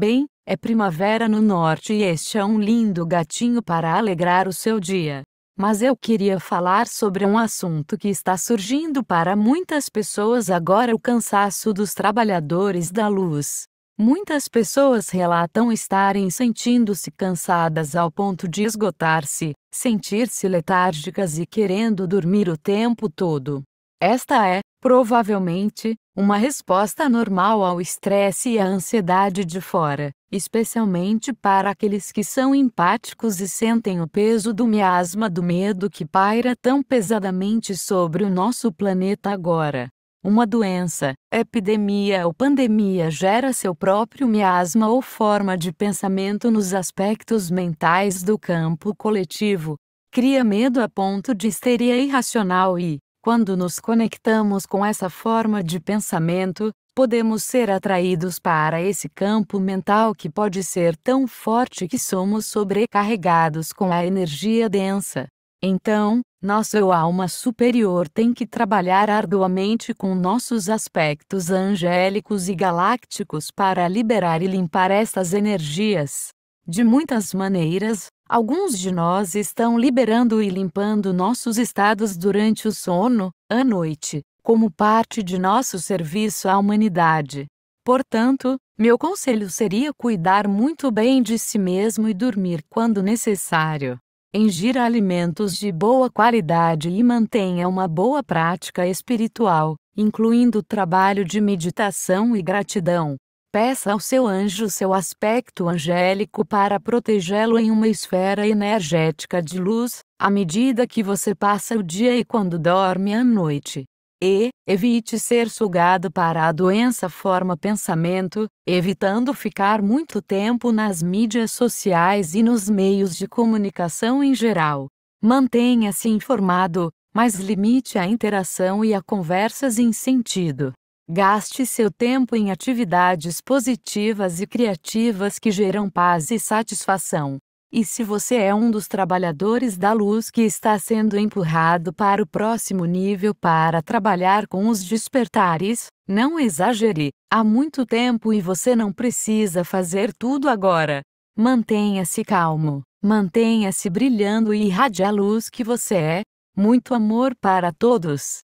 Bem, é primavera no norte e este é um lindo gatinho para alegrar o seu dia. Mas eu queria falar sobre um assunto que está surgindo para muitas pessoas agora: o cansaço dos trabalhadores da luz. Muitas pessoas relatam estarem sentindo-se cansadas ao ponto de esgotar-se, sentir-se letárgicas e querendo dormir o tempo todo. Esta é, provavelmente, uma resposta normal ao estresse e à ansiedade de fora, especialmente para aqueles que são empáticos e sentem o peso do miasma do medo que paira tão pesadamente sobre o nosso planeta agora. Uma doença, epidemia ou pandemia gera seu próprio miasma ou forma de pensamento nos aspectos mentais do campo coletivo, cria medo a ponto de histeria irracional e, quando nos conectamos com essa forma de pensamento, podemos ser atraídos para esse campo mental que pode ser tão forte que somos sobrecarregados com a energia densa. Então, nosso alma superior tem que trabalhar arduamente com nossos aspectos angélicos e galácticos para liberar e limpar essas energias. De muitas maneiras, Alguns de nós estão liberando e limpando nossos estados durante o sono, à noite, como parte de nosso serviço à humanidade. Portanto, meu conselho seria cuidar muito bem de si mesmo e dormir quando necessário. Ingira alimentos de boa qualidade e mantenha uma boa prática espiritual, incluindo trabalho de meditação e gratidão, Peça ao seu anjo seu aspecto angélico para protegê-lo em uma esfera energética de luz, à medida que você passa o dia e quando dorme à noite. E, evite ser sugado para a doença forma pensamento, evitando ficar muito tempo nas mídias sociais e nos meios de comunicação em geral. Mantenha-se informado, mas limite a interação e a conversas em sentido Gaste seu tempo em atividades positivas e criativas que geram paz e satisfação. E se você é um dos trabalhadores da luz que está sendo empurrado para o próximo nível para trabalhar com os despertares, não exagere. Há muito tempo e você não precisa fazer tudo agora. Mantenha-se calmo, mantenha-se brilhando e irradie a luz que você é. Muito amor para todos.